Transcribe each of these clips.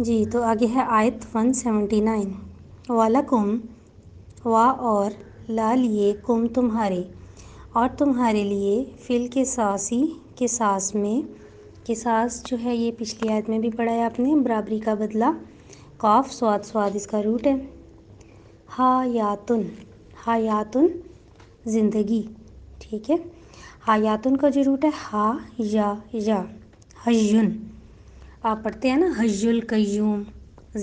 जी तो आगे है आयत 179 वालकुम वा और ला लिए कुम तुम्हारे और तुम्हारे लिए फिल के सासी के सास में के सास जो है ये पिछली आयत में भी पढ़ा है आपने बराबरी का बदला काफ स्वाद स्वाद इसका रूट है हायातुन हायातुन ज़िंदगी ठीक है हायातुन का जो रूट है हा या या हयुन आप पढ़ते हैं ना हजुल कयूम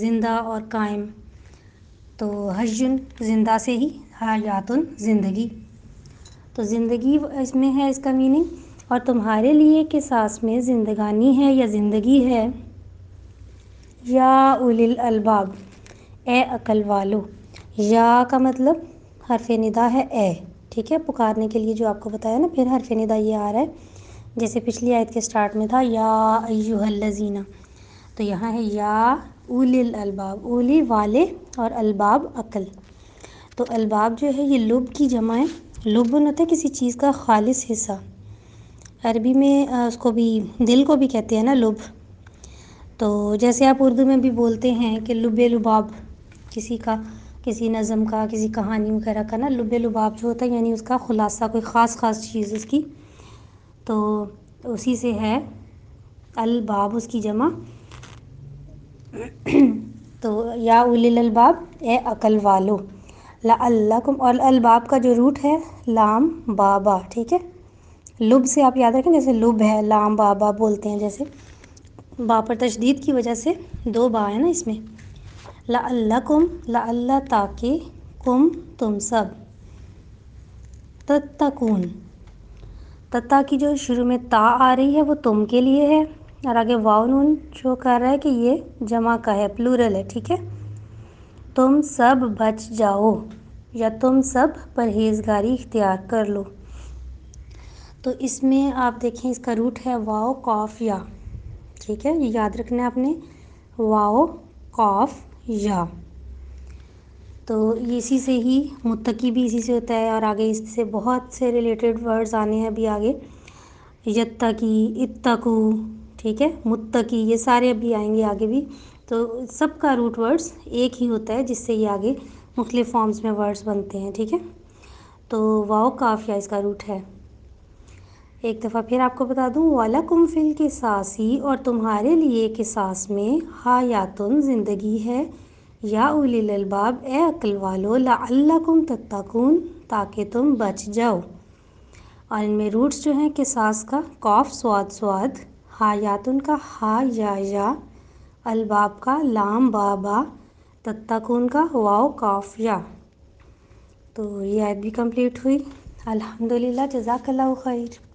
ज़िंदा और कायम तो हजुल ज़िंदा से ही हयातुन ज़िंदगी तो ज़िंदगी इसमें है इसका मीनिंग और तुम्हारे लिए के सास में ज़िंदगानी है या ज़िंदगी है या उलिल अलबाब ए अकल वालो या का मतलब हरफ निदा है ए ठीक है पुकारने के लिए जो आपको बताया ना फिर हरफ निदा ये आ रहा है जैसे पिछली आयत के स्टार्ट में था या यूहल्लजीना तो यहाँ है या उलिल अलबाब उली वाले और अलबाब अकल तो अलबाब जो है ये लुब की जमा है लुब न था किसी चीज़ का खालिस हिस्सा अरबी में उसको भी दिल को भी कहते हैं ना लुब तो जैसे आप उर्दू में भी बोलते हैं कि लुब लुबाब किसी का किसी नज़म का किसी कहानी वगैरह का ना लुब लुबाब जो होता है यानी उसका ख़ुलासा कोई ख़ास ख़ास चीज़ उसकी तो उसी से है अलबाब उसकी जमा तो या उलिल अलबाब ए अकल वालो ला अल्लाकुम और अलबाब का जो रूट है लाम बाबा ठीक है लुब से आप याद रखें जैसे लुब है लाम बाबा बोलते हैं जैसे बा पर तशदीद की वजह से दो बा है ना इसमें ला अल्लाह ला अल्लाह ताकि कुम तुम सब तत्तकून तथा की जो शुरू में ता आ रही है वो तुम के लिए है और आगे वाव नून शो कर रहा है कि ये जमा का है प्लूरल है ठीक है तुम सब बच जाओ या तुम सब परहेजगारी इख्तियार कर लो तो इसमें आप देखें इसका रूट है वाओ कॉफ या ठीक है ये याद रखना है आपने वाओ कॉफ या तो इसी से ही मुत्तकी भी इसी से होता है और आगे इससे बहुत से रिलेटेड वर्ड्स आने हैं अभी आगे यत्तकी इत्तकू ठीक है मुत्तकी ये सारे अभी आएंगे आगे भी तो सबका रूट वर्ड्स एक ही होता है जिससे ये आगे मुख्तलिफ फॉर्म्स में वर्ड्स बनते हैं ठीक है तो वाओ काफिया इसका रूट है एक दफ़ा फिर आपको बता दूँ वाला कुमफिल के सासी और तुम्हारे लिए के सास में हायातुन ज़िंदगी है या उली अलबाब ए अक्ल वालो लाकुम तत्ताकून ताकि तुम बच जाओ और इनमें रूट्स जो हैं किसास का कॉफ स्वाद स्वाद हायातुन का हा या या अलबाब का लाम बाबा तत्ताकून का वाओ कौफ या तो ये आयत भी कंप्लीट हुई अल्हम्दुलिल्लाह जजाक खैर